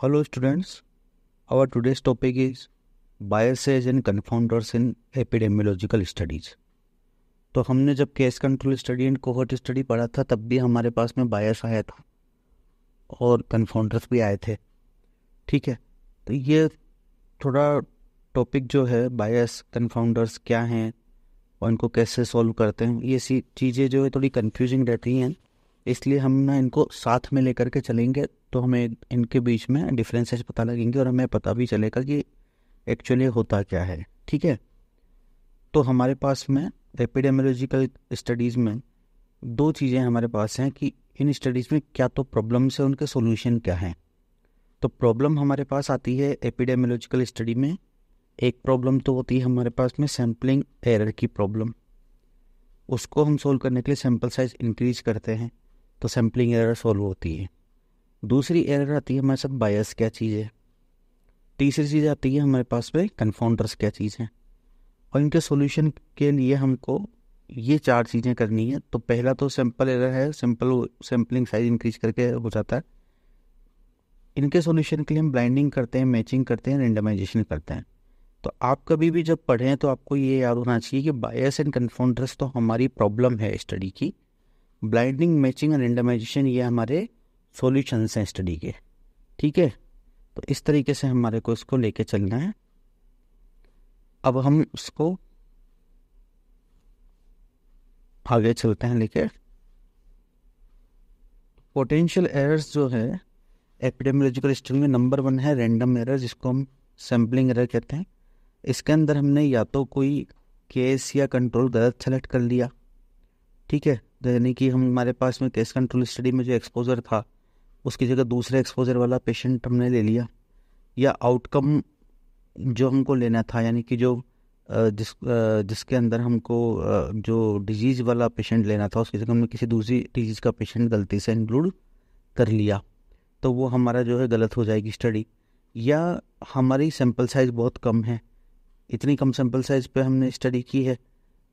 Hello students, our today's topic is biases and confounders in epidemiological studies. तो हमने जब case control study and cohort study पढ़ा था तब भी हमारे पास में बायस आया था और कन्फाउंडर्स भी आए थे ठीक है तो ये थोड़ा टॉपिक जो है बायस कन्फाउंडर्स क्या हैं और इनको कैसे सॉल्व करते हैं ये सी चीज़ें जो है थोड़ी कन्फ्यूजिंग रहती हैं इसलिए हम ना इनको साथ में लेकर के चलेंगे तो हमें इनके बीच में डिफरेंसेस पता लगेंगे और हमें पता भी चलेगा कि एक्चुअली होता क्या है ठीक है तो हमारे पास में एपिडेमोलॉजिकल स्टडीज़ में दो चीज़ें हमारे पास हैं कि इन स्टडीज़ में क्या तो प्रॉब्लम्स हैं उनके सोल्यूशन क्या हैं तो प्रॉब्लम हमारे पास आती है एपिडेमोलॉजिकल स्टडी में एक प्रॉब्लम तो होती है हमारे पास में सैम्पलिंग एरर की प्रॉब्लम उसको हम सोल्व करने के लिए सैम्पल साइज इंक्रीज करते हैं तो सैम्पलिंग एरर सॉल्व होती है दूसरी एरर आती है हमारे साथ बायस क्या चीज़ है तीसरी चीज़ आती है हमारे पास में कन्फाउंडर्स क्या चीज़ है और इनके सॉल्यूशन के लिए हमको ये चार चीज़ें करनी है तो पहला तो सैम्पल एरर है सिंपल सैम्पलिंग साइज इंक्रीज करके हो जाता है इनके सॉल्यूशन के लिए हम ब्लाइंडिंग करते हैं मैचिंग करते हैं रेंडमाइजेशन करते हैं तो आप कभी भी जब पढ़ें तो आपको ये याद होना चाहिए कि बायस एंड कन्फाउंडर्स तो हमारी प्रॉब्लम है स्टडी की ब्लाइंडिंग मैचिंग और रेंडमाइजेशन ये हमारे सॉल्यूशंस हैं स्टडी के ठीक है तो इस तरीके से हमारे को इसको लेके चलना है अब हम इसको आगे चलते हैं लेके पोटेंशियल एरर्स जो है एपिडेमोलॉजिकल स्टडी में नंबर वन है रैंडम एरर जिसको हम सैम्पलिंग एरर कहते हैं इसके अंदर हमने या तो कोई केस या कंट्रोल गलत सेलेक्ट कर लिया ठीक है यानी कि हम हमारे पास में केस कंट्रोल स्टडी में जो एक्सपोजर था उसकी जगह दूसरे एक्सपोजर वाला पेशेंट हमने ले लिया या आउटकम जो हमको लेना था यानी कि जो जिस जिसके अंदर हमको जो डिजीज़ वाला पेशेंट लेना था उसकी जगह हमने किसी दूसरी डिजीज़ का पेशेंट गलती से इंक्लूड कर लिया तो वो हमारा जो है गलत हो जाएगी स्टडी या हमारी सैम्पल साइज़ बहुत कम है इतनी कम सैम्पल साइज़ पे हमने स्टडी की है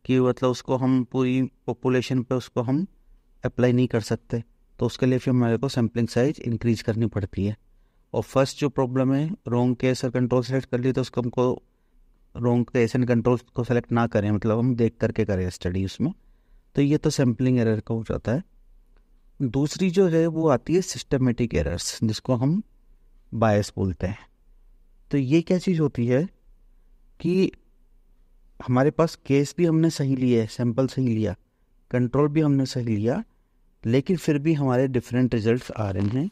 कि मतलब उसको हम पूरी पॉपुलेशन पे उसको हम अप्लाई नहीं कर सकते तो उसके लिए फिर हमारे को सैम्पलिंग साइज इंक्रीज करनी पड़ती है और फर्स्ट जो प्रॉब्लम है रोंग केस और कंट्रोल सेलेक्ट कर लिए तो उसको हमको रोंग केस एंड कंट्रोल को सेलेक्ट ना करें मतलब हम देख करके करें स्टडी उसमें तो ये तो सैम्पलिंग एरर का हो जाता है दूसरी जो है वो आती है सिस्टमेटिक एरर्स जिसको हम बायस बोलते हैं तो ये क्या चीज़ होती है कि हमारे पास केस भी हमने सही लिए सैंपल सही लिया कंट्रोल भी हमने सही लिया लेकिन फिर भी हमारे डिफरेंट रिजल्ट्स आ रहे हैं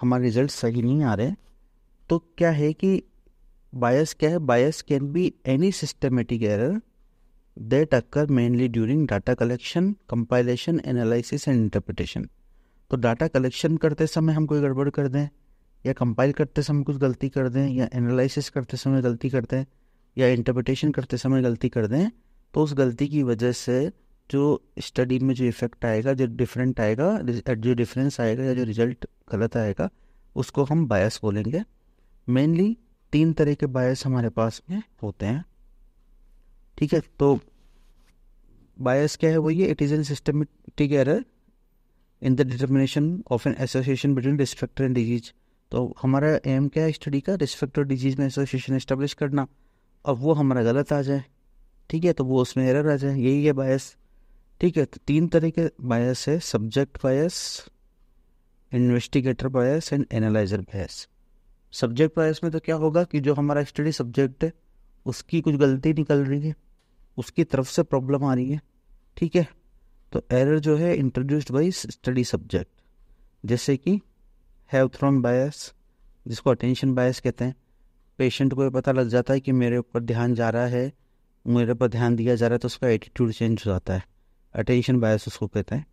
हमारे रिजल्ट सही नहीं आ रहे तो क्या है कि बायस क्या है bias can be any systematic error that occur mainly during data collection compilation analysis and interpretation तो डाटा कलेक्शन करते समय हम कोई गड़बड़ कर दें या कंपाइल करते समय कुछ गलती कर दें या एनालिसिस करते समय गलती कर दें या इंटरप्रटेशन करते समय गलती कर दें तो उस गलती की वजह से जो स्टडी में जो इफेक्ट आएगा जो डिफरेंट आएगा जो डिफरेंस आएगा या जो रिजल्ट गलत आएगा उसको हम बायस बोलेंगे मेनली तीन तरह के बायस हमारे पास में होते हैं ठीक है तो बायस क्या है वो ये it is an systematic error in the determination of an association between risk factor and disease तो हमारा एम क्या है स्टडी का रिस्पेक्टर डिजीज में एसोसिएशन इस्टेब्लिश करना अब वो हमारा गलत आ जाए ठीक है तो वो उसमें एरर आ जाए यही है बायस ठीक है तो तीन तरह के बायस है subject bias investigator bias and analyser bias subject bias में तो क्या होगा कि जो हमारा स्टडी सब्जेक्ट है उसकी कुछ गलती निकल रही है उसकी तरफ से प्रॉब्लम आ रही है ठीक है तो एरर जो है इंट्रोड्यूस्ड बाई स्टडी सब्जेक्ट जैसे कि हैव थ्रोन बायस जिसको अटेंशन बायस कहते हैं पेशेंट को पता लग जाता है कि मेरे ऊपर ध्यान जा रहा है मेरे ऊपर ध्यान दिया जा रहा है तो उसका एटीट्यूड चेंज हो जाता है अटेंशन बायस उसको कहते हैं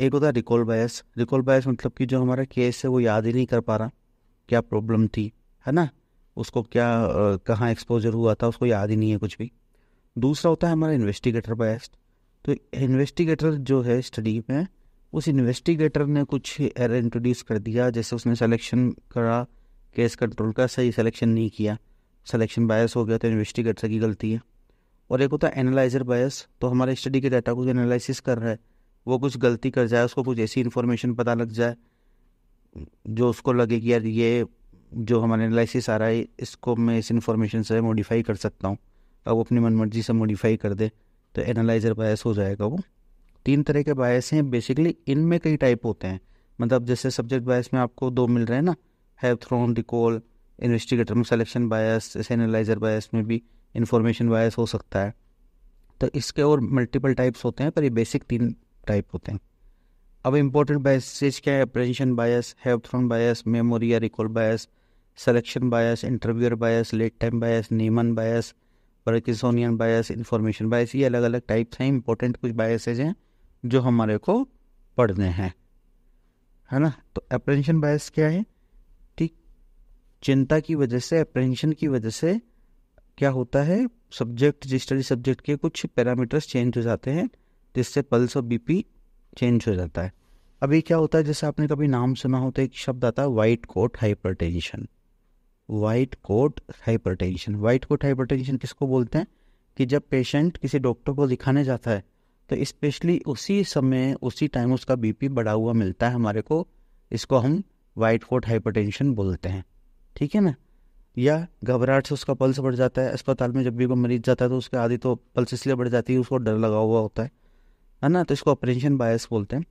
एक होता है रिकॉल बायस रिकॉल बायस मतलब कि जो हमारा केस है वो याद ही नहीं कर पा रहा क्या प्रॉब्लम थी है ना उसको क्या कहाँ एक्सपोजर हुआ था उसको याद ही नहीं है कुछ भी दूसरा होता है हमारा इन्वेस्टिगेटर बायस तो इन्वेस्टिगेटर जो है स्टडी में उस इन्वेस्टिगेटर ने कुछ एरर इंट्रोड्यूस कर दिया जैसे उसने सेलेक्शन करा केस कंट्रोल का सही सिलेक्शन नहीं किया सिलेक्शन बायस हो गया तो इन्वेस्टिगेटर की गलती है और एक होता है एनालाइजर बायस तो हमारे स्टडी के डाटा को एनालिसिस कर रहा है वो कुछ गलती कर जाए उसको कुछ ऐसी इन्फॉर्मेशन पता लग जाए जो उसको लगे कि यार ये जो हमारा एनालिसिस आ रहा है इसको मैं इस इन्फॉर्मेशन से मॉडिफाई कर सकता हूँ अब अपनी मनमर्जी से मॉडिफाई कर दे तो एनालाइजर बायस हो जाएगा वो तीन तरह के बायस हैं बेसिकली इनमें कई टाइप होते हैं मतलब जैसे सब्जेक्ट बायस में आपको दो मिल रहे हैं ना हैव थ्रोन रिकॉल इन्वेस्टिगेटर में सेलेक्शन बायस एनालाइजर बायस में भी इंफॉर्मेशन बायस हो सकता है तो इसके और मल्टीपल टाइप्स होते हैं पर ये बेसिक तीन टाइप होते हैं अब इम्पोर्टेंट बायसेज क्या है apprehension bias Hawthorne bias memory recall bias selection bias interviewer bias lead time bias Neyman bias बर्किसोनियन बायस इंफॉर्मेशन बायस ये अलग अलग टाइप्स हैं इंपॉर्टेंट कुछ बायसेज हैं जो हमारे को पढ़ने हैं है ना तो अप्रेंशन बायस क्या है चिंता की वजह से अप्रहेंशन की वजह से क्या होता है सब्जेक्ट स्टडी सब्जेक्ट के कुछ पैरामीटर्स चेंज हो जाते हैं जिससे पल्स और बीपी चेंज हो जाता है अभी क्या होता है जैसे आपने कभी नाम सुना हो तो एक शब्द आता है white coat hypertension white coat hypertension white coat hypertension किसको बोलते हैं कि जब पेशेंट किसी डॉक्टर को दिखाने जाता है तो स्पेशली उसी समय उसी टाइम उसका बीपी बढ़ा हुआ मिलता है हमारे को इसको हम वाइट कोट टेंशन बोलते हैं ठीक है ना या घबराहट से उसका पल्स बढ़ जाता है अस्पताल में जब भी कोई मरीज जाता है तो उसके आधी तो पल्स इसलिए बढ़ जाती है उसको डर लगा हुआ होता है है ना तो इसको ऑपरेशन बायस बोलते हैं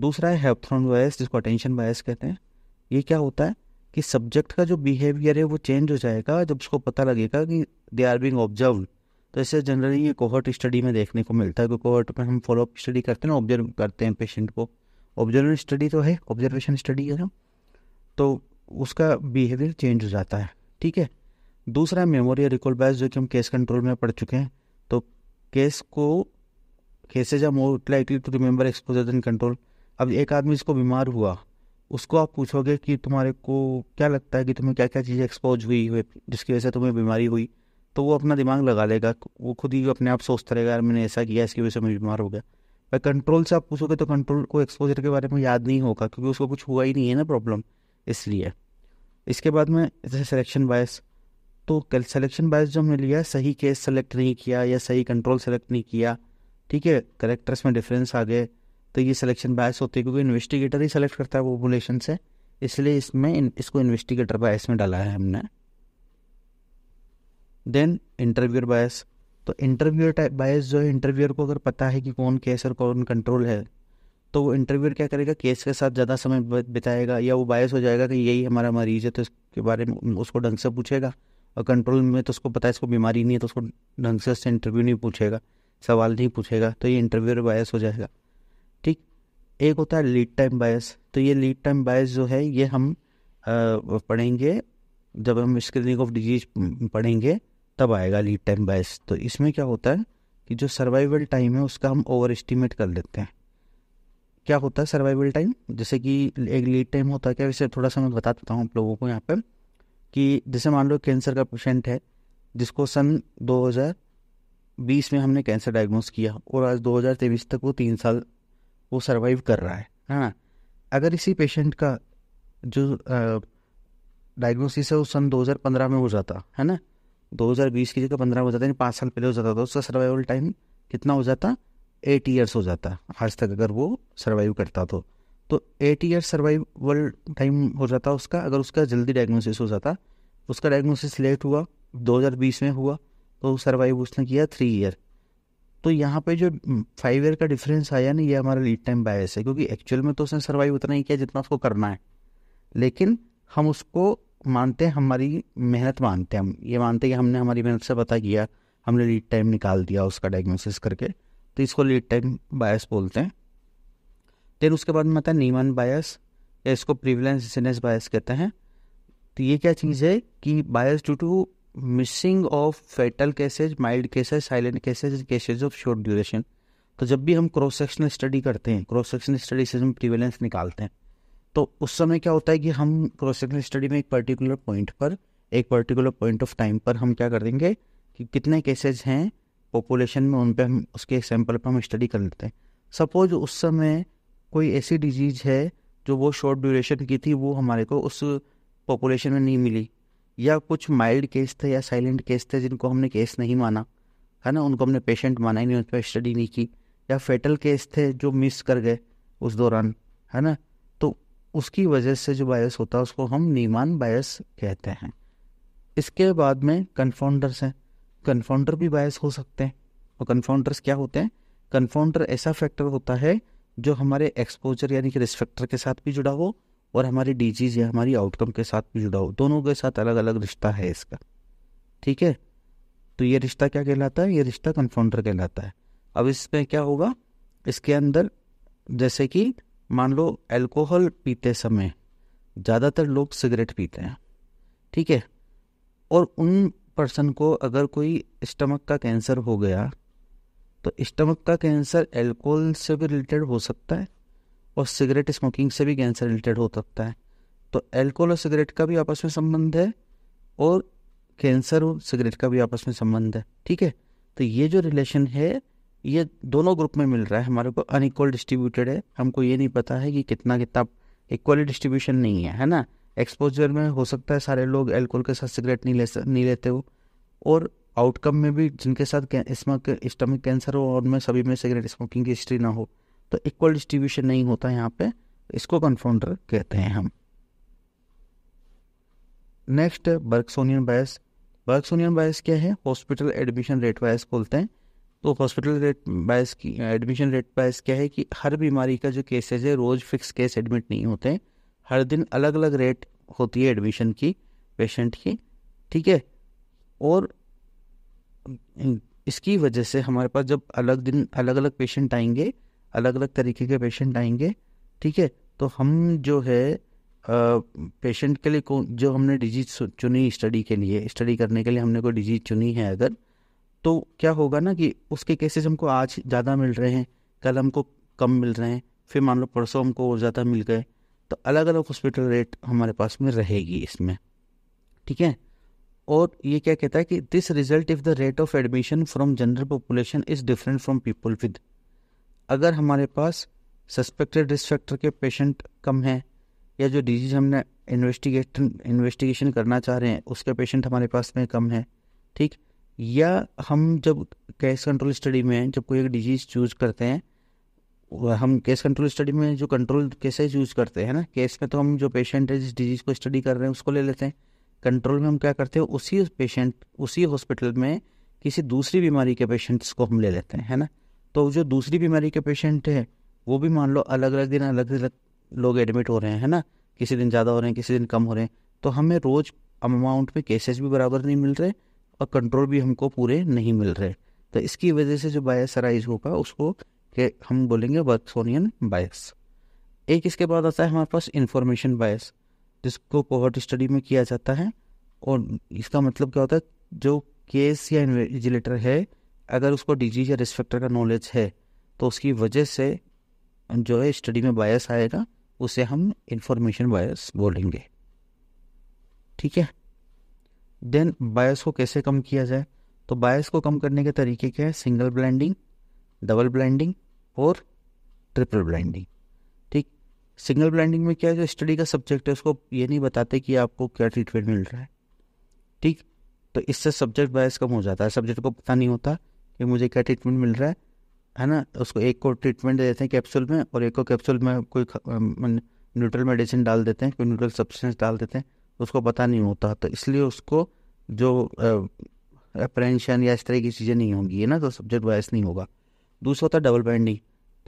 दूसरा है हेपथ्रॉन बायस जिसको अटेंशन बायस कहते हैं ये क्या होता है कि सब्जेक्ट का जो बिहेवियर है वो चेंज हो जाएगा जब उसको पता लगेगा कि दे आर बींग ऑब्जर्व तो ऐसे जनरली ये कोहर्ट स्टडी में देखने को मिलता है क्योंकि कोहर्ट में हम फॉलोअप स्टडी करते हैं ऑब्जर्व करते हैं पेशेंट को ऑब्जर्वेशन स्टडी तो है ऑब्जर्वेशन स्टडी है ना तो उसका बिहेवियर चेंज हो जाता है ठीक है दूसरा मेमोरी रिकॉल बायस जो कि हम केस कंट्रोल में पढ़ चुके हैं तो केस को cases are more likely to remember exposure than control अब एक आदमी इसको बीमार हुआ उसको आप पूछोगे कि तुम्हारे को क्या लगता है कि तुम्हें क्या क्या चीज़ें एक्सपोज हुई हुई जिसकी वजह से तुम्हें बीमारी हुई तो वो अपना दिमाग लगा लेगा वो खुद ही अपने आप सोचता रहेगा यार मैंने ऐसा किया इसकी वजह से मैं बीमार हो गया पर कंट्रोल से आप पूछोगे तो कंट्रोल को एक्सपोजर के बारे में याद नहीं होगा क्योंकि उसको कुछ हुआ ही नहीं है ना प्रॉब्लम इसलिए इसके बाद में जैसे सिलेक्शन बायस तो कल सिलेक्शन बायस जो हमने लिया सही केस सेलेक्ट नहीं किया या सही कंट्रोल सेलेक्ट नहीं किया ठीक है करेक्टर्स में डिफरेंस आ गए तो ये सिलेक्शन बायस होते हैं क्योंकि इन्वेस्टिगेटर ही सेलेक्ट करता है पॉपुलेशन से इसलिए इसमें इन, इसको इन्वेस्टिगेटर बायस में डाला है हमने देन इंटरव्यूअर बायस तो इंटरव्यूअर बायस जो है इंटरव्यूअर को अगर पता है कि कौन केस और कौन कंट्रोल है तो वो इंटरव्यूर क्या करेगा केस के साथ ज़्यादा समय बिताएगा या वो बायस हो जाएगा कि यही हमारा मरीज है तो इसके बारे में उसको ढंग से पूछेगा और कंट्रोल में तो उसको पता है इसको बीमारी नहीं है तो उसको ढंग से इंटरव्यू नहीं पूछेगा सवाल नहीं पूछेगा तो ये इंटरव्यूर बायस हो जाएगा ठीक एक होता है लीड टाइम बायस तो ये लीड टाइम बायस जो है ये हम पढ़ेंगे जब हम स्क्रीनिंग ऑफ डिजीज पढ़ेंगे तब आएगा लीड टाइम बायस तो इसमें क्या होता है कि जो सर्वाइवल टाइम है उसका हम ओवर एस्टिमेट कर लेते हैं क्या होता है सर्वाइवल टाइम जैसे कि एक लीड टाइम होता है क्या वैसे थोड़ा सा मैं बता देता हूँ आप लोगों को यहाँ पर कि जैसे मान लो कैंसर का पेशेंट है जिसको सन 2020 में हमने कैंसर डायग्नोस किया और आज 2023 तक वो तीन साल वो सर्वाइव कर रहा है है ना अगर इसी पेशेंट का जो डायग्नोसिस है वो सन 2015 में हो जाता है ना 2020 की जगह पंद्रह में हो जाता है पाँच साल पहले हो जाता था उसका सर्वाइवल टाइम कितना हो जाता एट ईयर्स हो जाता आज तक अगर वो सर्वाइव करता तो तो एट ईयर सर्वाइवल टाइम हो जाता उसका अगर उसका जल्दी डायग्नोसिस हो जाता उसका डायग्नोसिस लेट हुआ 2020 में हुआ तो सर्वाइव उसने किया थ्री ईयर तो यहाँ पे जो फाइव ईयर का डिफरेंस आया ना ये हमारा लीड टाइम बायस है क्योंकि एक्चुअल में तो उसने सर्वाइव उतना ही किया जितना उसको करना है लेकिन हम उसको मानते हैं हमारी मेहनत मानते हैं हम ये मानते हैं कि हमने हमारी मेहनत से पता किया हमने लीड टाइम निकाल दिया उसका डायग्नोसिस करके तो इसको लीड टाइम बायस बोलते हैं देन उसके बाद में आता है नीमन बायस या इसको प्रिविलेंस इंसिडेंस बायस कहते हैं तो ये क्या चीज़ है कि bias due to missing of fatal cases mild cases silent cases cases of short duration तो जब भी हम क्रॉस सेक्शनल स्टडी करते हैं क्रॉस सेक्शनल स्टडी से हम प्रिवेलेंस निकालते हैं तो उस समय क्या होता है कि हम क्रॉस सेक्शनल स्टडी में एक पर्टिकुलर पॉइंट पर एक पर्टिकुलर पॉइंट ऑफ टाइम पर हम क्या कर देंगे कि कितने केसेज हैं पॉपुलेशन में उन पर हम उसके सैम्पल पर हम स्टडी कर लेते हैं सपोज उस समय कोई ऐसी डिजीज़ है जो वो शॉर्ट ड्यूरेशन की थी वो हमारे को उस पॉपुलेशन में नहीं मिली या कुछ माइल्ड केस थे या साइलेंट केस थे जिनको हमने केस नहीं माना है ना उनको हमने पेशेंट माना ही नहीं उन पर स्टडी नहीं की या फेटल केस थे जो मिस कर गए उस दौरान है ना तो उसकी वजह से जो बायस होता है उसको हम नीमान बायस कहते हैं इसके बाद में कन्फाउंडर्स हैं कन्फाउंडर भी बायस हो सकते हैं और कन्फाउंडर्स क्या होते हैं कन्फाउंडर ऐसा फैक्टर होता है जो हमारे एक्सपोजर यानी कि रिस्फैक्टर के साथ भी जुड़ा हो और हमारी डिजीज या हमारी आउटकम के साथ भी जुड़ा हो दोनों के साथ अलग अलग रिश्ता है इसका ठीक है तो ये रिश्ता क्या कहलाता है ये रिश्ता कन्फाउंडर कहलाता है अब इसमें क्या होगा इसके अंदर जैसे कि मान लो एल्कोहल पीते समय ज़्यादातर लोग सिगरेट पीते हैं ठीक है और उन पर्सन को अगर कोई स्टमक का कैंसर हो गया तो स्टमक का कैंसर एल्कोहल से भी रिलेटेड हो सकता है और सिगरेट स्मोकिंग से भी कैंसर रिलेटेड हो सकता है तो एल्कोहल और सिगरेट का भी आपस में संबंध है और कैंसर और सिगरेट का भी आपस में संबंध है ठीक है तो ये जो रिलेशन है ये दोनों ग्रुप में मिल रहा है हमारे को अनइक्वल डिस्ट्रीब्यूटेड है हमको ये नहीं पता है कि कितना कितना इक्वली डिस्ट्रीब्यूशन नहीं है है ना एक्सपोजर में हो सकता है सारे लोग एल्कोहल के साथ सिगरेट नहीं ले नहीं लेते हो और आउटकम में भी जिनके साथ इसमें स्टमक कैंसर हो और उनमें सभी में सिगरेट स्मोकिंग की हिस्ट्री ना हो तो इक्वल डिस्ट्रीब्यूशन नहीं होता यहाँ पे इसको कन्फाउंडर कहते हैं हम नेक्स्ट बर्कसोनियन बायस बर्कसोनियन बायस क्या है हॉस्पिटल एडमिशन रेट बायस बोलते हैं तो हॉस्पिटल रेट बायस की एडमिशन रेट बायस क्या है कि हर बीमारी का जो केसेज है रोज़ फिक्स केस एडमिट नहीं होते हैं हर दिन अलग अलग रेट होती है एडमिशन की पेशेंट की ठीक है और इसकी वजह से हमारे पास जब अलग दिन अलग अलग पेशेंट आएंगे अलग अलग तरीके के पेशेंट आएंगे ठीक है तो हम जो है पेशेंट के लिए कौन जो हमने डिजीज चुनी स्टडी के लिए स्टडी करने के लिए हमने कोई डिजीज चुनी है अगर तो क्या होगा ना कि उसके केसेस हमको आज ज़्यादा मिल रहे हैं कल हमको कम मिल रहे हैं फिर मान लो परसों हमको और ज़्यादा मिल गए तो अलग अलग हॉस्पिटल रेट हमारे पास में रहेगी इसमें ठीक है और ये क्या कहता है कि this result if the rate of admission from general population is different from people with अगर हमारे पास सस्पेक्टेड रिस्क फैक्टर के पेशेंट कम हैं या जो डिजीज हमने इन्वेस्टिगेशन इन्वेस्टिगेशन करना चाह रहे हैं उसके पेशेंट हमारे पास में कम है ठीक या हम जब कैश कंट्रोल स्टडी में जब कोई एक डिजीज़ चूज करते हैं हम केस कंट्रोल स्टडी में जो कंट्रोल केसेज यूज़ करते हैं ना केस में तो हम जो पेशेंट है जिस डिजीज़ को स्टडी कर रहे हैं उसको ले लेते हैं कंट्रोल में हम क्या करते हैं उसी पेशेंट उसी हॉस्पिटल में किसी दूसरी बीमारी के पेशेंट्स को हम ले लेते हैं है ना तो जो दूसरी बीमारी के पेशेंट हैं वो भी मान लो अलग अलग दिन अलग अलग लोग एडमिट हो रहे हैं है ना किसी दिन ज़्यादा हो रहे हैं किसी दिन कम हो रहे हैं तो हमें रोज़ अमाउंट में केसेस भी बराबर नहीं मिल रहे और कंट्रोल भी हमको पूरे नहीं मिल रहे तो इसकी वजह से जो बायस राइज होगा उसको कि हम बोलेंगे वर्थसोनियन बायस एक इसके बाद आता है हमारे पास इंफॉर्मेशन बायस जिसको कोहर्ट स्टडी में किया जाता है और इसका मतलब क्या होता है जो केस या इन्विजिलेटर है अगर उसको डिजीज या रिस्पेक्टर का नॉलेज है तो उसकी वजह से जो है स्टडी में बायस आएगा उसे हम इंफॉर्मेशन बायस बोलेंगे ठीक है देन बायस को कैसे कम किया जाए तो बायस को कम करने के तरीके क्या है सिंगल ब्लाइंडिंग डबल ब्लाइंडिंग और ट्रिपल ब्लाइंडिंग ठीक सिंगल ब्लाइंडिंग में क्या है जो स्टडी का सब्जेक्ट है उसको ये नहीं बताते कि आपको क्या ट्रीटमेंट मिल रहा है ठीक तो इससे सब्जेक्ट बायस कम हो जाता है सब्जेक्ट को पता नहीं होता कि मुझे क्या ट्रीटमेंट मिल रहा है है ना उसको एक को ट्रीटमेंट दे देते हैं कैप्सूल में और एक को कैप्सूल में कोई न्यूट्रल मेडिसिन डाल देते हैं कोई न्यूट्रल सब्सटेंस डाल देते हैं उसको पता नहीं होता तो इसलिए उसको जो अप्रेंशन या इस तरह की चीज़ें नहीं होंगी है ना तो सब्जेक्ट वाइज नहीं होगा दूसरा होता है डबल बाइंडिंग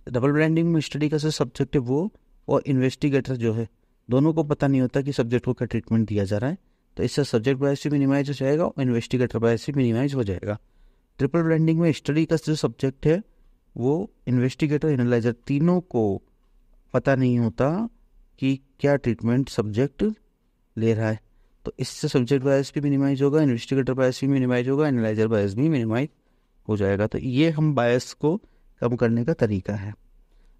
डबल ब्रांडिंग में स्टडी का सर सब्जेक्ट है वो और इन्वेस्टिगेटर जो है दोनों को पता नहीं होता कि सब्जेक्ट को क्या ट्रीटमेंट दिया जा रहा है तो इससे सब्जेक्ट बायस भी मिनिमाइज हो जाएगा और इन्वेस्टिगेटर बायस भी मिनिमाइज हो जाएगा ट्रिपल ब्रांडिंग में स्टडी का जो सब्जेक्ट है वो इन्वेस्टिगेटर एनालाइजर तीनों को पता नहीं होता कि क्या ट्रीटमेंट सब्जेक्ट ले रहा है तो इससे सब्जेक्ट बायस भी मिनिमाइज होगा इन्वेस्टिगेटर बायस भी मिनिमाइज होगा एनालाइजर बायस भी मिनिमाइज हो जाएगा तो ये हम बायस को कम करने का तरीका है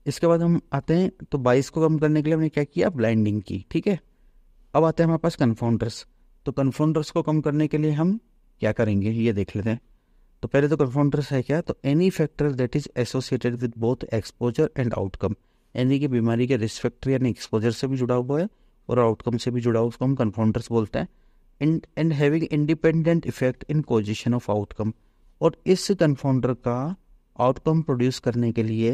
इसके बाद हम आते हैं तो बाईस को कम करने के लिए हमने क्या किया ब्लाइंडिंग की ठीक है अब आते हैं हमारे पास कन्फाउंडर्स तो कन्फाउंडर्स को कम करने के लिए हम क्या करेंगे ये देख लेते हैं तो पहले तो कन्फाउंडर्स है क्या तो any factor that is associated with both exposure and outcome यानी कि बीमारी के रिस्क फैक्टर यानी एक्सपोजर से भी जुड़ा हुआ है और आउटकम से भी जुड़ा हुआ उसको हम कन्फाउंडर्स बोलते हैं and and having independent effect in causation of outcome और इस कन्फाउंडर का आउटकम प्रोड्यूस करने के लिए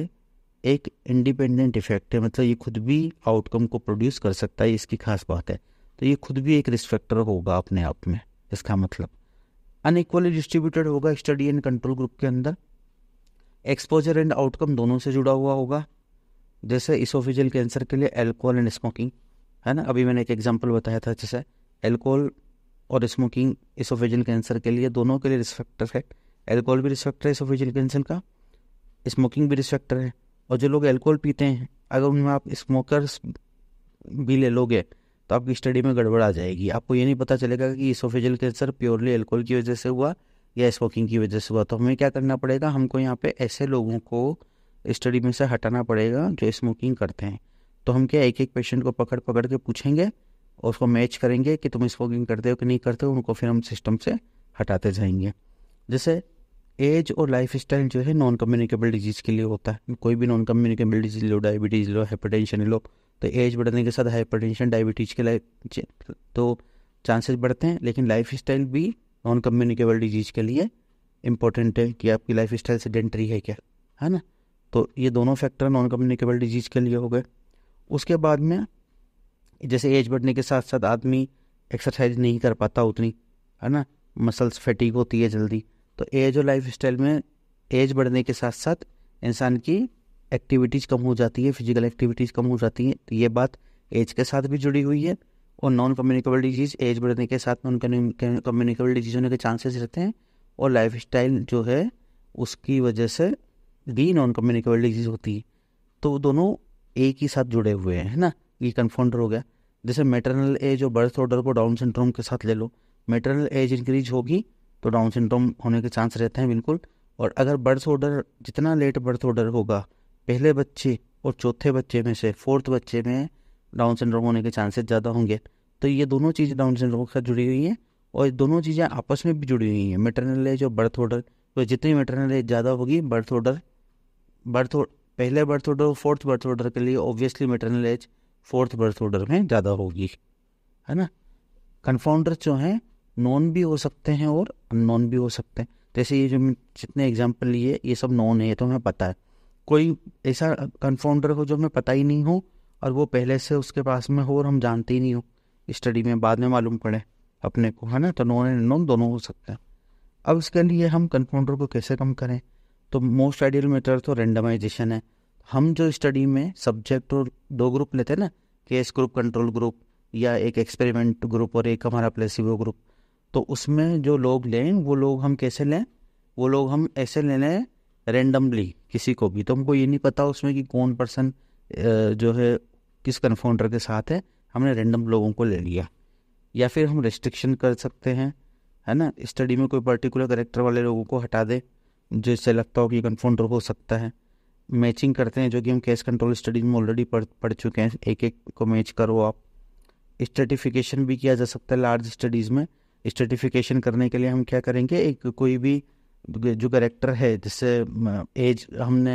एक इंडिपेंडेंट इफेक्ट है मतलब ये खुद भी आउटकम को प्रोड्यूस कर सकता है इसकी खास बात है तो ये खुद भी एक रिस्क फैक्टर होगा अपने आप में इसका मतलब अनइक्वली डिस्ट्रीब्यूटेड होगा स्टडी एंड कंट्रोल ग्रुप के अंदर एक्सपोजर एंड आउटकम दोनों से जुड़ा हुआ होगा जैसे इसोफिजल कैंसर के लिए एल्कोहल एंड स्मोकिंग है ना अभी मैंने एक एग्जाम्पल बताया था जैसे एल्कोहल और स्मोकिंग इसोफिजियल कैंसर के लिए दोनों के लिए रिस्क फैक्टर है एल्कोहल भी रिस्क फैक्टर है इसोफिजियल कैंसर का स्मोकिंग भी रिस्ट्रक्टर है और जो लोग एल्कोहल पीते हैं अगर उनमें आप स्मोकर्स भी ले लोगे तो आपकी स्टडी में गड़बड़ आ जाएगी आपको ये नहीं पता चलेगा कि इसोफेजल कैंसर प्योरली एल्कोहल की वजह से हुआ या स्मोकिंग की वजह से हुआ तो हमें क्या करना पड़ेगा हमको यहाँ पे ऐसे लोगों को स्टडी में से हटाना पड़ेगा जो स्मोकिंग करते हैं तो हम क्या एक एक पेशेंट को पकड़ पकड़ के पूछेंगे और उसको मैच करेंगे कि तुम स्मोकिंग करते हो कि नहीं करते हो उनको फिर हम सिस्टम से हटाते जाएंगे जैसे एज और लाइफ स्टाइल जो है नॉन कम्युनिकेबल डिजीज़ के लिए होता है कोई भी नॉन कम्युनिकेबल डिजीज़ लो डायबिटीज़ लो हाइपरटेंशन लो तो एज बढ़ने के साथ हाइपरटेंशन डायबिटीज़ के लाइफ तो चांसेस बढ़ते हैं लेकिन लाइफ स्टाइल भी नॉन कम्युनिकेबल डिजीज़ के लिए इंपॉर्टेंट है कि आपकी लाइफ स्टाइल डेंट्री है क्या है ना तो ये दोनों फैक्टर नॉन कम्युनिकेबल डिजीज़ के लिए हो गए उसके बाद में जैसे एज बढ़ने के साथ साथ आदमी एक्सरसाइज नहीं कर पाता उतनी है ना मसल्स फटीक होती है जल्दी तो एज और लाइफ स्टाइल में एज बढ़ने के साथ साथ इंसान की एक्टिविटीज़ कम हो जाती है फिजिकल एक्टिविटीज़ कम हो जाती हैं तो ये बात एज के साथ भी जुड़ी हुई है और नॉन कम्युनिकेबल डिजीज़ एज बढ़ने के साथ नॉन कम्युनिकेबल डिजीज़ होने के चांसेस रहते हैं और लाइफ स्टाइल जो है उसकी वजह से भी नॉन कम्युनिकेबल डिजीज़ होती है तो दोनों एक ही साथ जुड़े हुए हैं है ना ये कन्फर्म हो गया जैसे मेटरनल एज और बर्थ ऑर्डर को डाउन सिंड्रोम के साथ ले लो मेटरनल एज इंक्रीज होगी तो डाउन सिंड्रोम होने के चांस रहते हैं बिल्कुल और अगर बर्थ ऑर्डर जितना लेट बर्थ ऑर्डर होगा पहले बच्चे और चौथे बच्चे में से फोर्थ बच्चे में डाउन सिंड्रोम होने के चांसेस ज़्यादा होंगे तो ये दोनों चीज़ें डाउन सिंड्रोम के साथ जुड़ी हुई हैं और दोनों चीज़ें आपस में भी जुड़ी हुई हैं मेटरनल एज और बर्थ ऑर्डर तो जितनी मेटरनल एज ज़्यादा होगी बर्थ ऑर्डर बर्थ पहले बर्थ ऑर्डर और फोर्थ बर्थ ऑर्डर के लिए obviously maternal age fourth birth order में ज़्यादा होगी है ना कन्फाउंडर्स जो हैं नॉन भी हो सकते हैं और नॉन भी हो सकते हैं जैसे तो ये जो जितने एग्जाम्पल लिए ये सब नॉन है तो हमें पता है कोई ऐसा कन्फाउंडर हो जो हमें पता ही नहीं हो और वो पहले से उसके पास में हो और हम जानते ही नहीं हो स्टडी में बाद में मालूम पड़े अपने को है ना तो नॉन एंड नॉन दोनों हो सकते हैं अब इसके लिए हम कन्फाउंडर को कैसे कम करें तो मोस्ट आइडियल मेथड तो रेंडमाइजेशन है हम जो स्टडी में सब्जेक्ट और दो ग्रुप लेते हैं ना केस ग्रुप कंट्रोल ग्रुप या एक एक्सपेरिमेंट ग्रुप और एक हमारा प्लेसिवो ग्रुप तो उसमें जो लोग लें वो लोग हम कैसे लें वो लोग हम ऐसे ले लें रेंडमली किसी को भी तो हमको ये नहीं पता उसमें कि कौन पर्सन जो है किस कन्फाउंडर के साथ है हमने रेंडम लोगों को ले लिया या फिर हम रेस्ट्रिक्शन कर सकते हैं है ना स्टडी में कोई पर्टिकुलर करेक्टर वाले लोगों को हटा दे जिससे लगता हो कि कन्फाउंडर हो सकता है मैचिंग करते हैं जो कि हम केस कंट्रोल स्टडीज में ऑलरेडी पढ़ पढ़ चुके हैं एक एक को मैच करो आप स्टर्टिफिकेशन भी किया जा सकता है लार्ज स्टडीज़ में स्टेटिफिकेशन करने के लिए हम क्या करेंगे एक कोई भी जो करेक्टर है जैसे एज हमने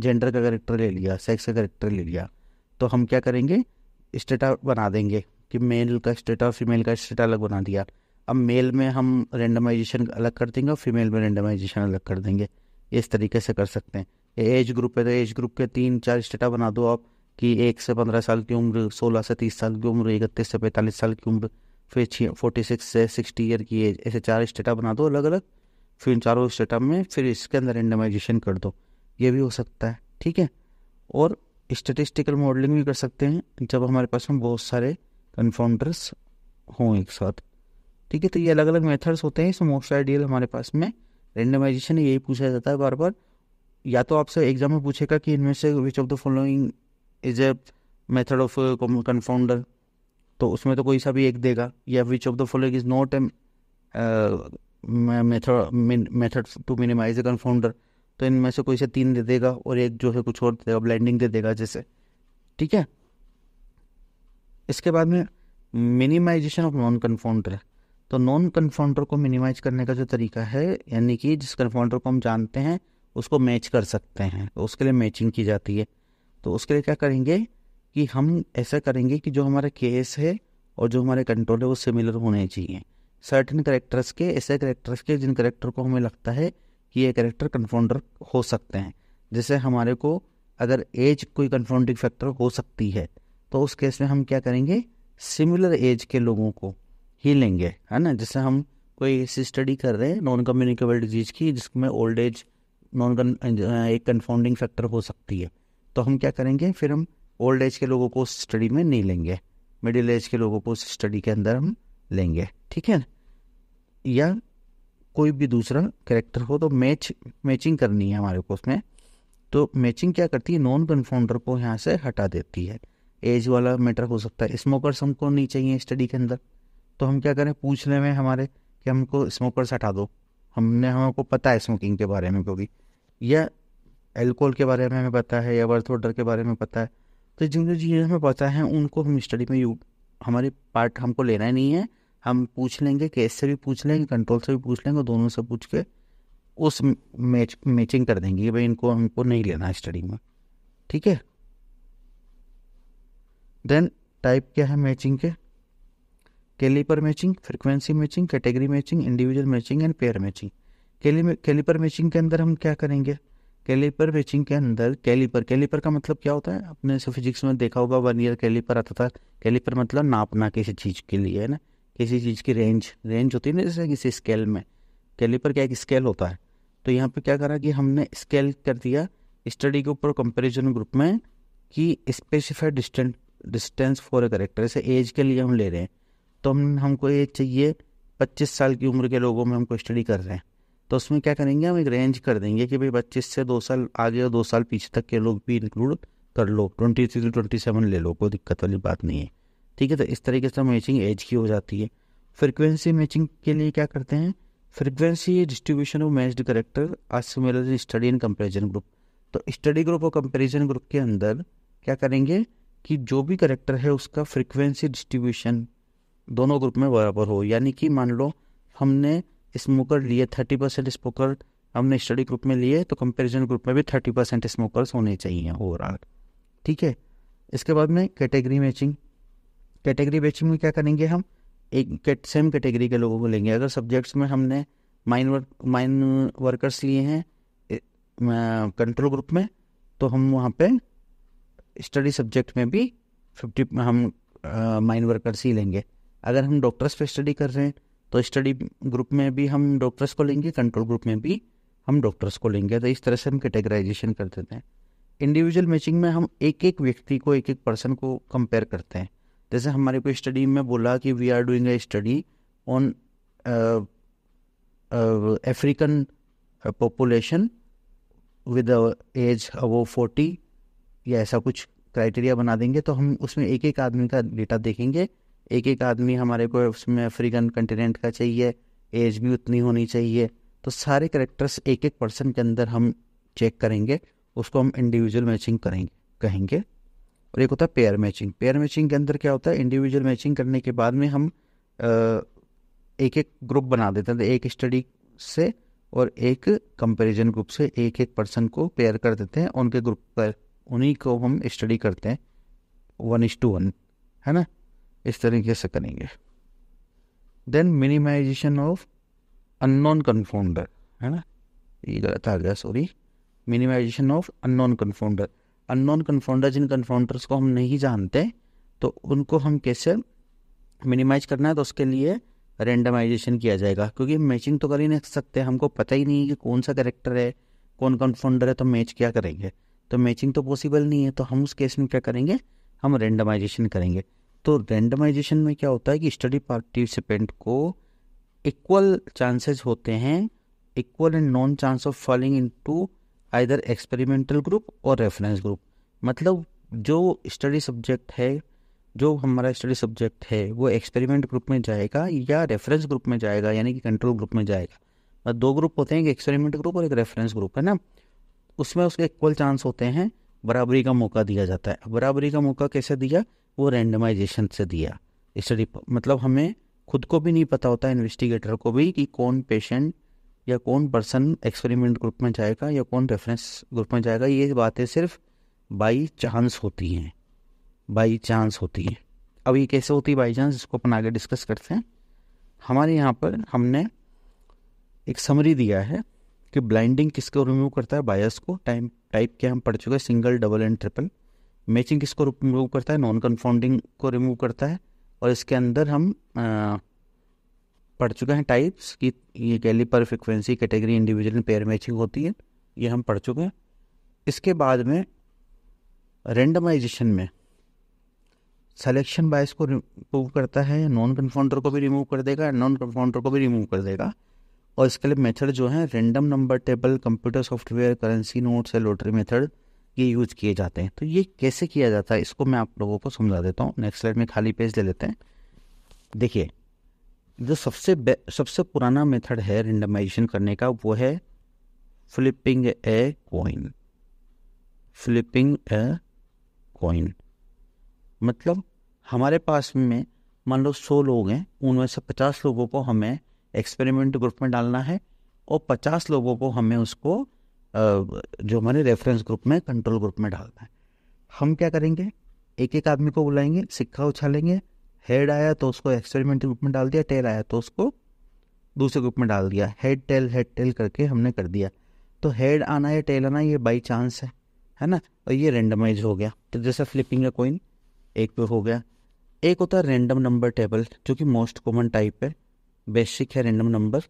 जेंडर का करेक्टर ले लिया सेक्स का करेक्टर ले लिया तो हम क्या करेंगे स्टेटा बना देंगे कि मेल का स्टेटा और फीमेल का स्टेटा अलग बना दिया अब मेल में हम रेंडमाइजेशन अलग कर देंगे और फीमेल में रेंडमाइजेशन अलग कर देंगे इस तरीके से कर सकते हैं एज ग्रुप है तो एज ग्रुप के तीन चार स्टेटा बना दो आप कि एक से पंद्रह साल की उम्र सोलह से तीस साल की उम्र इकतीस से पैंतालीस साल की उम्र फिर छी फोर्टी सिक्स से सिक्सटी ईयर की एज ऐसे चार स्टेटा बना दो अलग अलग फिर इन चारों स्टेटा में फिर इसके अंदर रेंडमाइजेशन कर दो ये भी हो सकता है ठीक है और स्टेटिस्टिकल मॉडलिंग भी कर सकते हैं जब हमारे पास में बहुत सारे कन्फाउंडर्स हों एक साथ ठीक है तो ये अलग अलग मेथड्स होते हैं सो मोस्ट आइडियल हमारे पास में रेंडमाइजेशन यही पूछा जाता है बार बार या तो आपसे एग्जाम में पूछेगा कि इनमें से which of the following is a method of confounder तो उसमें तो कोई सा भी एक देगा या which of the following is not a method method to minimise a confounder तो इनमें से कोई से तीन दे देगा और एक जो है कुछ और देगा ब्लेंडिंग दे देगा जैसे ठीक है इसके बाद में मिनिमाइजेशन ऑफ नॉन कन्फाउंडर तो नॉन कन्फाउंडर को मिनिमाइज करने का जो तरीका है यानी कि जिस कन्फाउंडर को हम जानते हैं उसको मैच कर सकते हैं तो उसके लिए मैचिंग की जाती है तो उसके लिए क्या करेंगे कि हम ऐसा करेंगे कि जो हमारा केस है और जो हमारे कंट्रोल है वो सिमिलर होने चाहिए सर्टन करेक्टर्स के ऐसे करेक्टर्स के जिन करेक्टर को हमें लगता है कि ये करेक्टर कन्फाउंडर हो सकते हैं जैसे हमारे को अगर एज कोई कन्फाउंडिंग फैक्टर हो सकती है तो उस केस में हम क्या करेंगे सिमिलर एज के लोगों को ही लेंगे है ना जैसे हम कोई ऐसी स्टडी कर रहे हैं नॉन कम्युनिकेबल डिजीज की जिसमें ओल्ड एज नॉन एक कन्फाउंडिंग फैक्टर हो सकती है तो हम क्या करेंगे फिर हम ओल्ड एज के लोगों को स्टडी में नहीं लेंगे मिडिल एज के लोगों को स्टडी के अंदर हम लेंगे ठीक है या कोई भी दूसरा करेक्टर हो तो मैच मैचिंग करनी है हमारे को उसमें तो मैचिंग क्या करती है नॉन कन्फाउंडर को यहाँ से हटा देती है एज वाला मैटर हो सकता है स्मोकर्स हमको नहीं चाहिए स्टडी के अंदर तो हम क्या करें पूछने में हमारे कि हमको स्मोकर्स हटा दो हमने हमको पता है स्मोकिंग के बारे में क्योंकि या एल्कोहल के बारे में हमें पता है या बर्थ ऑर्डर के बारे में पता है तो जिन जो चीज़ें हमें पता है उनको हम स्टडी में यू हमारे पार्ट हमको लेना ही नहीं है हम पूछ लेंगे केस से भी पूछ लेंगे कंट्रोल से भी पूछ लेंगे दोनों से पूछ के उस मैच मैचिंग कर देंगे भाई इनको हमको नहीं लेना है स्टडी में ठीक है देन टाइप क्या है मैचिंग के caliper matching frequency matching category matching individual matching and pair matching caliper matching के अंदर हम क्या करेंगे कैलीपर पिचिंग के अंदर कैलीपर कैलीपर का मतलब क्या होता है अपने से फिजिक्स में देखा होगा वन ईयर कैलीपर आता था कैलीपर मतलब नापना किसी चीज़ के लिए है ना किसी चीज़ की रेंज रेंज होती है ना जैसे किसी स्केल में कैलीपर क्या एक स्केल होता है तो यहाँ पे क्या करा कि हमने स्केल कर दिया स्टडी के ऊपर कंपेरिजन ग्रुप में कि specified distant distance for a character जैसे एज के लिए हम ले रहे हैं तो हम हमको एज चाहिए पच्चीस साल की उम्र के लोगों में हमको स्टडी कर रहे हैं तो उसमें क्या करेंगे हम एक रेंज कर देंगे कि भाई पच्चीस से दो साल आगे और दो साल पीछे तक के लोग भी इंक्लूड कर लो twenty three to twenty seven ले लो कोई दिक्कत वाली बात नहीं है ठीक है तो इस तरीके से मैचिंग एज की हो जाती है फ्रिक्वेंसी मैचिंग के लिए क्या करते हैं frequency distribution of matched character आज similar study and comparison group तो स्टडी ग्रुप और कंपेरिजन ग्रुप के अंदर क्या करेंगे कि जो भी करेक्टर है उसका फ्रिक्वेंसी डिस्ट्रीब्यूशन दोनों ग्रुप में बराबर हो यानी कि मान लो हमने स्मोकर लिए थर्टी परसेंट स्मोकर हमने स्टडी ग्रुप में लिए तो कंपैरिजन ग्रुप में भी थर्टी परसेंट स्मोकर होने चाहिए ओवरऑल ठीक है इसके बाद में कैटेगरी मैचिंग कैटेगरी मैचिंग में क्या करेंगे हम एक कैट सेम कैटेगरी के लोगों को लेंगे अगर सब्जेक्ट्स में हमने माइन वर्क माइन वर्कर्स लिए हैं कंट्रोल ग्रुप में तो हम वहाँ पे स्टडी सब्जेक्ट में भी फिफ्टी हम माइन वर्कर्स ही लेंगे अगर हम डॉक्टर्स पे स्टडी कर रहे हैं तो स्टडी ग्रुप में भी हम डॉक्टर्स को लेंगे कंट्रोल ग्रुप में भी हम डॉक्टर्स को लेंगे तो इस तरह से हम कैटेगराइजेशन कर देते हैं इंडिविजुअल मैचिंग में हम एक एक व्यक्ति को एक एक पर्सन को कंपेयर करते हैं जैसे हमारे को स्टडी में बोला कि we are doing a study on African population with age वो फोर्टी या ऐसा कुछ क्राइटेरिया बना देंगे तो हम उसमें एक एक आदमी का डेटा देखेंगे एक एक आदमी हमारे को उसमें अफ्रीकन कंटिनेंट का चाहिए एज भी उतनी होनी चाहिए तो सारे करेक्टर्स एक एक पर्सन के अंदर हम चेक करेंगे उसको हम इंडिविजुअल मैचिंग करेंगे कहेंगे और एक होता है पेयर मैचिंग पेयर मैचिंग के अंदर क्या होता है इंडिविजुअल मैचिंग करने के बाद में हम एक एक ग्रुप बना देते हैं तो एक स्टडी से और एक कंपैरिजन ग्रुप से एक एक पर्सन को पेयर कर देते हैं उनके ग्रुप पर उन्हीं को हम स्टडी करते हैं वन इज टू वन है ना इस तरीके से करेंगे then minimization of unknown confounder है ना ये गलत आ गया sorry minimization of unknown confounder unknown confounder जिन कन्फाउंडर्स को हम नहीं जानते तो उनको हम कैसे मिनिमाइज करना है तो उसके लिए रेंडमाइजेशन किया जाएगा क्योंकि मैचिंग तो कर ही नहीं सकते हमको पता ही नहीं कि कौन सा करेक्टर है कौन कन्फाउंडर है तो मैच क्या करेंगे तो मैचिंग तो पॉसिबल नहीं है तो हम उस केस में क्या करेंगे हम रेंडमाइजेशन करेंगे तो रेंडमाइजेशन में क्या होता है कि स्टडी पार्टिसिपेंट को इक्वल चांसेस होते हैं equal and known chance of falling into either experimental group और रेफरेंस ग्रुप मतलब जो स्टडी सब्जेक्ट है जो हमारा स्टडी सब्जेक्ट है वो एक्सपेरिमेंट ग्रुप में जाएगा या रेफरेंस ग्रुप में जाएगा यानी कि कंट्रोल ग्रुप में जाएगा मतलब दो ग्रुप होते हैं एक एक्सपेरिमेंट ग्रुप और एक रेफरेंस ग्रुप है ना उसमें उसके इक्वल चांस होते हैं बराबरी का मौका दिया जाता है बराबरी का मौका कैसे दिया वो रेंडमाइजेशन से दिया स्टडी मतलब हमें खुद को भी नहीं पता होता इन्वेस्टिगेटर को भी कि कौन पेशेंट या कौन पर्सन एक्सपेरिमेंट ग्रुप में जाएगा या कौन रेफरेंस ग्रुप में जाएगा ये बातें सिर्फ बाई चांस होती हैं बाई चांस होती हैं अब ये कैसे होती है बाई चांस इसको अपन आगे डिस्कस करते हैं हमारे यहाँ पर हमने एक समरी दिया है कि ब्लाइंडिंग किसको रिमूव करता है बायस को टाइम टाइप के हम पढ़ चुके हैं single double and triple matching किसको रिमूव करता है नॉन कन्फाउंडिंग को रिमूव करता है और इसके अंदर हम आ, पढ़ चुके हैं टाइप्स कि ये caliper frequency category individual pair matching होती है ये हम पढ़ चुके हैं इसके बाद में रेंडमाइजेशन में सेलेक्शन बायस को रिमूव करता है नॉन कन्फाउंडर को भी रिमूव कर देगा नॉन कन्फाउंडर को भी रिमूव कर देगा और इसके लिए मेथड जो है random number table computer software currency notes या लॉटरी मेथड ये यूज किए जाते हैं तो ये कैसे किया जाता है इसको मैं आप लोगों को समझा देता हूँ नेक्स्ट स्लाइड में खाली पेज ले लेते हैं देखिए जो सबसे सबसे पुराना मेथड है रेंडमाइजेशन करने का वो है flipping a coin flipping a coin मतलब हमारे पास में मान लो सौ लोग हैं उनमें से पचास लोगों को हमें एक्सपेरिमेंट ग्रुप में डालना है और पचास लोगों को हमें उसको जो हमारे रेफरेंस ग्रुप में कंट्रोल ग्रुप में डालना है हम क्या करेंगे एक एक आदमी को बुलाएंगे सिक्का उछालेंगे हेड आया तो उसको एक्सपेरिमेंटल ग्रुप में डाल दिया टेल आया तो उसको दूसरे ग्रुप में डाल दिया हेड टेल हेड टेल करके हमने कर दिया तो हेड आना या टेल आना ये बाई चांस है है ना और ये रेंडमाइज हो गया तो जैसे फ्लिपिंग का कोइन एक पे हो गया एक होता है रेंडम नंबर टेबल जो कि मोस्ट कॉमन टाइप है बेसिक है रेंडम नंबर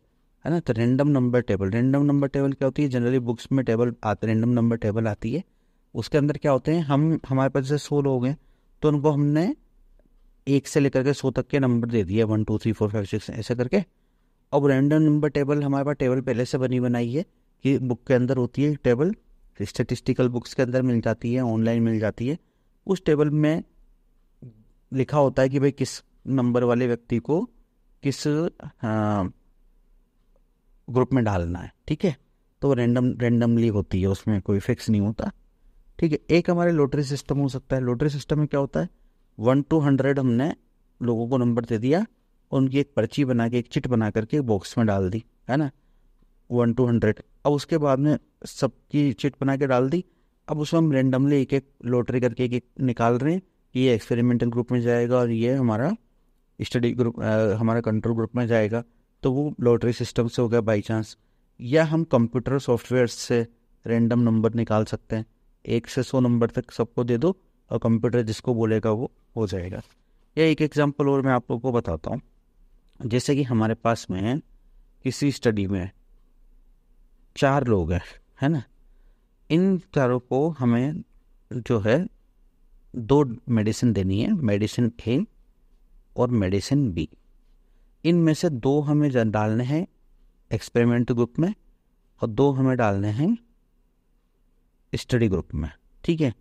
है ना तो random number table random number table क्या होती है जनरली बुक्स में टेबल आते रेंडम नंबर टेबल आती है उसके अंदर क्या होते हैं हम हमारे पास जैसे सौ लोग हैं तो उनको हमने एक से लेकर के सौ तक के नंबर दे दिए one two three four five six ऐसे करके अब रेंडम नंबर टेबल हमारे पास टेबल पहले से बनी बनाई है कि बुक के अंदर होती है टेबल स्टेटिस्टिकल बुक्स के अंदर मिल जाती है ऑनलाइन मिल जाती है उस टेबल में लिखा होता है कि भाई किस नंबर वाले व्यक्ति को किस हाँ, ग्रुप में डालना है ठीक है तो रेंडम रेंडमली होती है उसमें कोई फिक्स नहीं होता ठीक है एक हमारे लॉटरी सिस्टम हो सकता है लॉटरी सिस्टम में क्या होता है वन टू हंड्रेड हमने लोगों को नंबर दे दिया उनकी एक पर्ची बना के एक चिट बना करके बॉक्स में डाल दी है ना वन टू हंड्रेड अब उसके बाद में सबकी चिट बना के डाल दी अब उसमें हम रेंडमली एक एक लॉटरी करके एक एक निकाल रहे हैं कि ये एक्सपेरिमेंटल ग्रुप में जाएगा और ये हमारा स्टडी ग्रुप हमारा कंट्रोल ग्रुप में जाएगा तो वो लॉटरी सिस्टम से हो गया बाई चांस या हम कंप्यूटर सॉफ्टवेयर से रेंडम नंबर निकाल सकते हैं एक से सौ नंबर तक सबको दे दो और कंप्यूटर जिसको बोलेगा वो हो जाएगा या एक एग्जाम्पल और मैं आप लोग को बताता हूँ जैसे कि हमारे पास में किसी स्टडी में चार लोग हैं है ना इन चारों को हमें जो है दो मेडिसिन देनी है मेडिसिन ए और मेडिसिन बी इनमें से दो हमें डालने हैं एक्सपेरिमेंट ग्रुप में और दो हमें डालने हैं स्टडी ग्रुप में ठीक है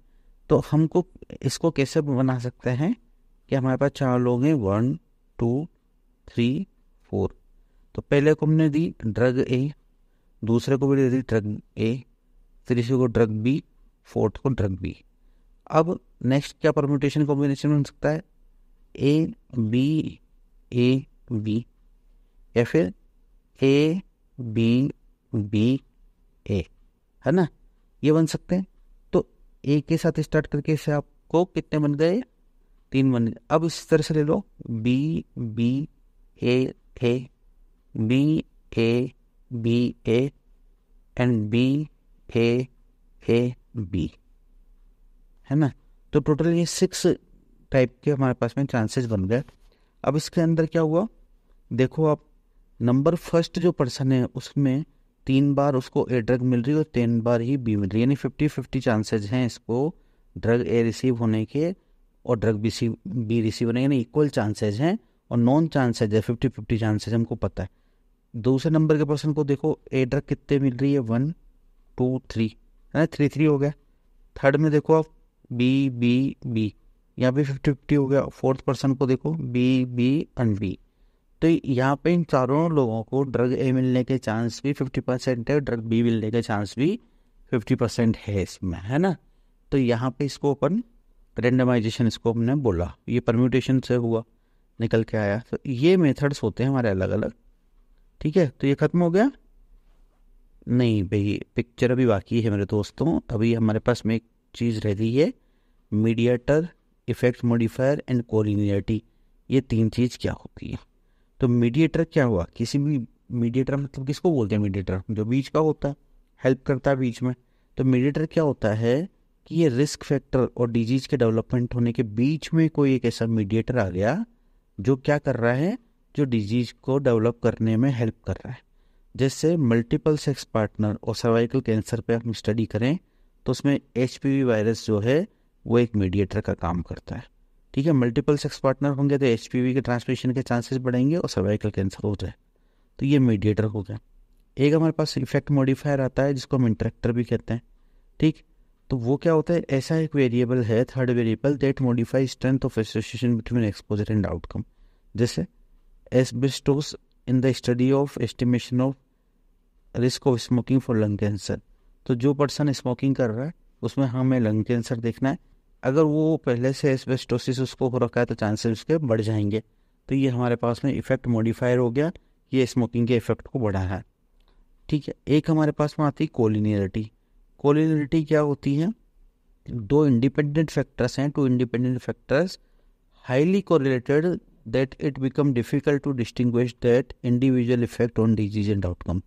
तो हमको इसको कैसे बना सकते हैं कि हमारे पास चार लोग हैं वन टू थ्री फोर तो पहले को हमने दी ड्रग ए दूसरे को भी दे दी ड्रग ए तीसरे को ड्रग बी फोर्थ को ड्रग बी अब नेक्स्ट क्या परम्यूटेशन कॉम्बिनेशन बन सकता है ए बी ए बी या फिर ए बी बी ए है ना ये बन सकते हैं तो ए के साथ स्टार्ट करके इसे आपको कितने बन गए तीन बन गए अब इस तरह से ले लो B B A A B A B A and B A A B है ना तो टोटल ये सिक्स टाइप के हमारे पास में चांसेस बन गए अब इसके अंदर क्या हुआ देखो आप नंबर फर्स्ट जो पर्सन है उसमें तीन बार उसको ए ड्रग मिल रही है और तीन बार ही बी मिल रही है यानी फिफ्टी फिफ्टी चांसेज हैं इसको ड्रग ए रिसीव होने के और drug B C B receive होने यानी इक्वल चांसेज हैं और नॉन चांसेज है फिफ्टी फिफ्टी चांसेज हमको पता है दूसरे नंबर के पर्सन को देखो ए ड्रग कितने मिल रही है वन टू थ्री है ना थ्री थ्री हो गया थर्ड में देखो आप बी बी बी यहाँ पे फिफ्टी फिफ्टी हो गया फोर्थ पर्सन को देखो बी बी एंड बी तो यहाँ पे इन चारों लोगों को ड्रग ए मिलने के चांस भी फिफ्टी परसेंट है ड्रग बी मिलने के चांस भी फिफ्टी परसेंट है इसमें है ना तो यहाँ पे इसको अपन रेंडमाइजेशन इसको हमने बोला ये परम्यूटेशन से हुआ निकल के आया तो ये मेथड्स होते हैं हमारे अलग अलग ठीक है तो ये ख़त्म हो गया नहीं भाई पिक्चर अभी बाकी है मेरे दोस्तों अभी हमारे पास में एक चीज़ रह गई है mediator effect modifier and collinearity ये तीन चीज़ क्या होती है तो मीडिएटर क्या हुआ किसी भी मीडिएटर मतलब किसको बोलते हैं मीडिएटर जो बीच का होता है हेल्प करता है बीच में तो मीडिएटर क्या होता है कि ये रिस्क फैक्टर और डिजीज के डेवलपमेंट होने के बीच में कोई एक ऐसा मीडिएटर आ गया जो क्या कर रहा है जो डिजीज को डेवलप करने में हेल्प कर रहा है जैसे मल्टीपल सेक्स पार्टनर और सर्वाइकल कैंसर पे हम स्टडी करें तो उसमें एच वायरस जो है वो एक मीडिएटर का काम करता है ठीक है मल्टीपल सेक्स पार्टनर होंगे तो एच के ट्रांसमिशन के चांसेस बढ़ेंगे और सर्वाइकल कैंसर होते हैं तो ये मीडिएटर हो गया एक हमारे पास इफेक्ट मॉडिफायर आता है जिसको हम इंट्रैक्टर भी कहते हैं ठीक तो वो क्या होता है ऐसा एक वेरिएबल है third variable that modify strength of association between exposure and outcome जैसे asbestos in the study of estimation of risk of smoking for lung cancer तो जो पर्सन स्मोकिंग कर रहा है उसमें हमें लंग कैंसर देखना है अगर वो पहले से एस्बेस्टोसिस उसको हो रखा है तो चांसेस उसके बढ़ जाएंगे तो ये हमारे पास में इफेक्ट मॉडिफायर हो गया ये स्मोकिंग के इफेक्ट को बढ़ा है ठीक है एक हमारे पास में आती है कोलिनियरिटी कोलिनियरिटी क्या होती है दो इंडिपेंडेंट फैक्टर्स हैं two independent factors highly correlated that it become difficult to distinguish that individual effect on disease and outcome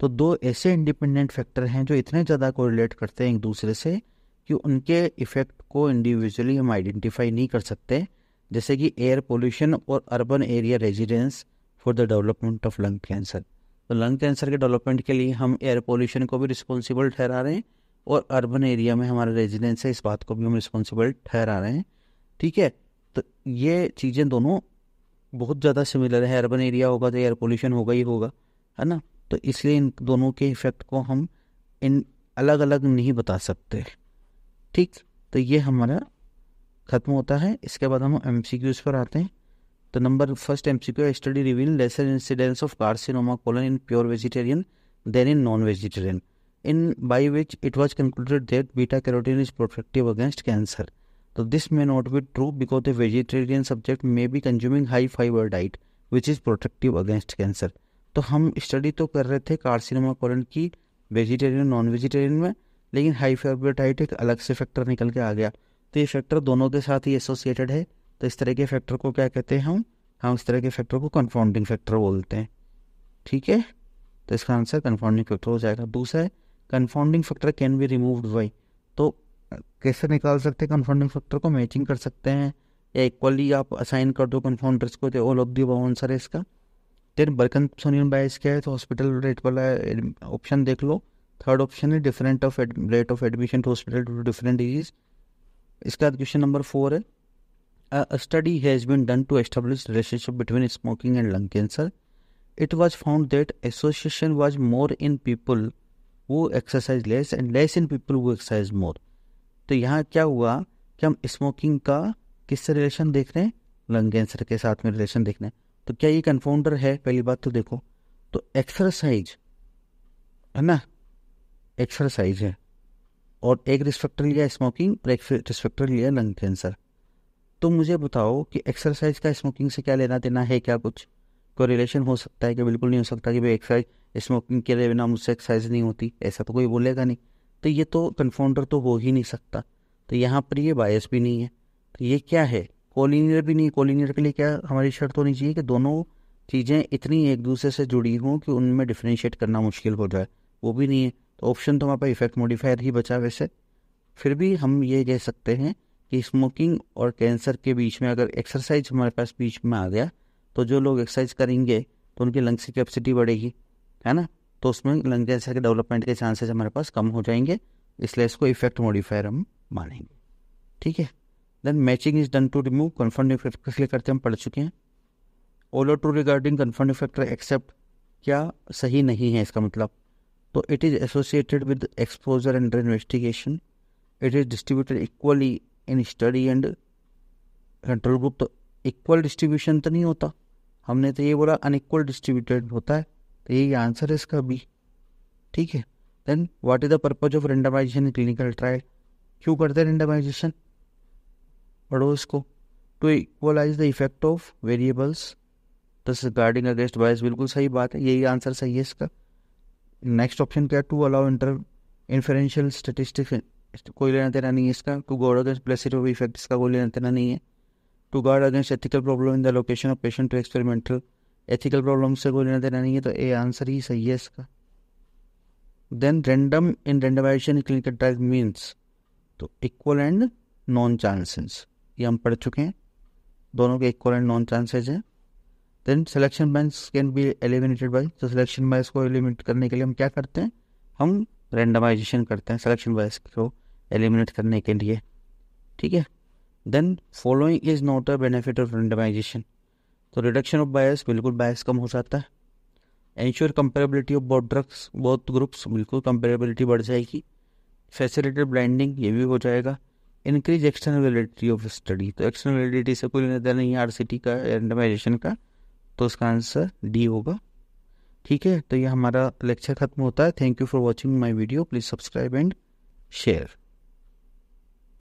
तो दो ऐसे इंडिपेंडेंट फैक्टर हैं जो इतने ज़्यादा कोरिलेट करते हैं एक दूसरे से कि उनके इफेक्ट को इंडिविजुअली हम आइडेंटिफाई नहीं कर सकते जैसे कि एयर पोल्यूशन और urban area residence for the development of lung cancer तो लंग कैंसर के डेवलपमेंट के लिए हम एयर पोल्यूशन को भी रिस्पॉन्सिबल ठहरा रहे हैं और अर्बन एरिया में हमारा रेजिडेंस है इस बात को भी हम रिस्पॉन्सिबल ठहरा रहे हैं ठीक है तो ये चीज़ें दोनों बहुत ज़्यादा सिमिलर है अर्बन एरिया होगा तो एयर पोल्यूशन होगा ही होगा है ना तो इसलिए इन दोनों के इफ़ेक्ट को हम इन अलग अलग नहीं बता सकते ठीक तो ये हमारा ख़त्म होता है इसके बाद हम एम पर आते हैं तो number first M C Q study reveal lesser incidence of carcinoma colon in pure vegetarian than in non vegetarian in by which it was concluded that beta carotene is protective against cancer तो this may not be true because the vegetarian subject may be consuming high fibre diet which is protective against cancer तो हम study तो कर रहे थे carcinoma colon की vegetarian non vegetarian में लेकिन हाइफेब्रेटाइट एक अलग से फैक्टर निकल के आ गया तो ये फैक्टर दोनों के साथ ही एसोसिएटेड है तो इस तरह के फैक्टर को क्या कहते हैं हम हम इस तरह के फैक्टर को कन्फाउंडिंग फैक्टर बोलते हैं ठीक है तो इसका आंसर कन्फाउंडिंग फैक्टर हो जाएगा दूसरा है confounding factor can be removed by तो कैसे निकाल सकते हैं कन्फाउंडिंग फैक्टर को मैचिंग कर सकते हैं या इक्वली आप असाइन कर दो कन्फाउंडर्स को तो ऑल ऑफ दी आंसर है इसका देन बर्कन सोनियन बायस क्या है तो हॉस्पिटल रेट वाला ऑप्शन देख लो थर्ड ऑप्शन है different of rate of admission to hospital to different disease इसके बाद क्वेश्चन नंबर फोर है study has been done to establish relationship between smoking and lung cancer it was found that association was more in people who exercise less and less in people who exercise more तो यहाँ क्या हुआ कि हम smoking का किससे relation देख रहे हैं लंग कैंसर के साथ में रिलेशन देख रहे हैं तो क्या ये कन्फाउंडर है पहली बात तो देखो तो एक्सरसाइज है ना एक्सरसाइज है और एक रिस्क फैक्टर लिया स्मोकिंग और एक रिस्क फैक्टर लिया लंग कैंसर तो मुझे बताओ कि एक्सरसाइज का स्मोकिंग से क्या लेना देना है क्या कुछ कोई रिलेशन हो सकता है कि बिल्कुल नहीं हो सकता कि भाई एक्सरसाइज स्मोकिंग के बिना मुझसे एक्सरसाइज नहीं होती ऐसा तो कोई बोलेगा नहीं तो ये तो कन्फाउंडर तो हो ही नहीं सकता तो यहाँ पर ये बायस भी नहीं है तो ये क्या है कोलिनियर भी नहीं कोलिनियर के लिए क्या हमारी शर्त होनी चाहिए कि दोनों चीज़ें इतनी एक दूसरे से जुड़ी हों कि उनमें डिफ्रेंशिएट करना मुश्किल हो जाए वो भी नहीं है तो ऑप्शन तो हमारे पास इफेक्ट मॉडिफायर ही बचा वैसे फिर भी हम ये कह सकते हैं कि स्मोकिंग और कैंसर के बीच में अगर एक्सरसाइज हमारे पास बीच में आ गया तो जो लोग एक्सरसाइज करेंगे तो उनकी लंग्स की कैपेसिटी बढ़ेगी है ना तो उसमें लंग कैंसर के डेवलपमेंट के चांसेस हमारे पास कम हो जाएंगे इसलिए इसको इफेक्ट मॉडिफायर हम मानेंगे ठीक है then matching is done to remove confirm effect लिए करते हम पढ़ चुके हैं allow to regarding confirm effector except क्या सही नहीं है इसका मतलब तो it is associated with exposure and investigation it is distributed equally in study and control group तो इक्वल डिस्ट्रीब्यूशन तो नहीं होता हमने तो ये बोला अनइक्वल डिस्ट्रीब्यूटेड होता है तो यही आंसर है इसका भी ठीक है then what is the purpose of randomization in clinical trial क्यों करते हैं रेंडमाइजेशन पढ़ो इसको to equalize the effect of variables thus guarding against bias बिल्कुल सही बात है यही आंसर सही है इसका नेक्स्ट ऑप्शन क्या to allow inter inferential statistics कोई लेना देना नहीं है इसका to guard against placebo effect इसका कोई लेना देना नहीं है to guard against ethical problem in the location of patient to experimental ethical problem से कोई लेना देना नहीं है तो ए आंसर ही सही है इसका then random in randomization clinical drug means तो इक्वल एंड नॉन चांसेस ये हम पढ़ चुके हैं दोनों के इक्वल एंड नॉन चांसेज हैं then selection bias can be eliminated by तो सिलेक्शन बाइस को एलिमिनेट करने के लिए हम क्या करते हैं हम रेंडमाइजेशन करते हैं सिलेक्शन बाइस को एलिमिनेट करने के लिए ठीक है then following is not a benefit of randomization तो रिडक्शन ऑफ बायस बिल्कुल बायस कम हो जाता है ensure comparability of both drugs both groups बिल्कुल कंपेरेबिलिटी बढ़ जाएगी फैसिलिटेड ब्लाइंडिंग ये भी हो जाएगा increase external validity of study तो एक्सटर्नल वैलिडिटी से कोई लेना देना नहीं आर सी टी का रेंडमाइजेशन का तो उसका आंसर डी होगा ठीक है तो ये हमारा लेक्चर खत्म होता है thank you for watching my video please subscribe and share